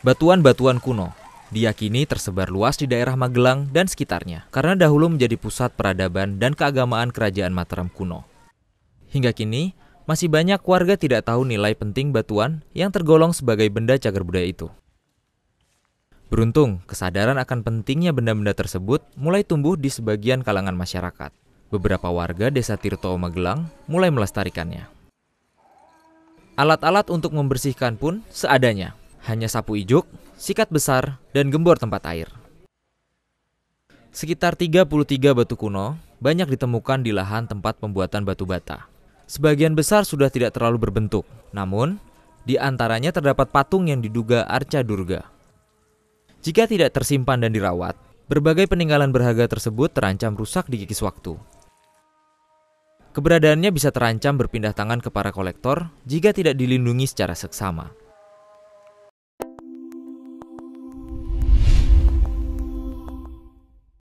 Batuan-batuan kuno diyakini tersebar luas di daerah Magelang dan sekitarnya karena dahulu menjadi pusat peradaban dan keagamaan kerajaan Mataram kuno. Hingga kini, masih banyak warga tidak tahu nilai penting batuan yang tergolong sebagai benda cagar budaya itu. Beruntung, kesadaran akan pentingnya benda-benda tersebut mulai tumbuh di sebagian kalangan masyarakat. Beberapa warga desa Tirto Magelang mulai melestarikannya. Alat-alat untuk membersihkan pun seadanya, hanya sapu ijuk, sikat besar, dan gembor tempat air. Sekitar 33 batu kuno banyak ditemukan di lahan tempat pembuatan batu bata. Sebagian besar sudah tidak terlalu berbentuk, namun di antaranya terdapat patung yang diduga arca durga. Jika tidak tersimpan dan dirawat, berbagai peninggalan berharga tersebut terancam rusak dikikis waktu. Keberadaannya bisa terancam berpindah tangan ke para kolektor jika tidak dilindungi secara seksama.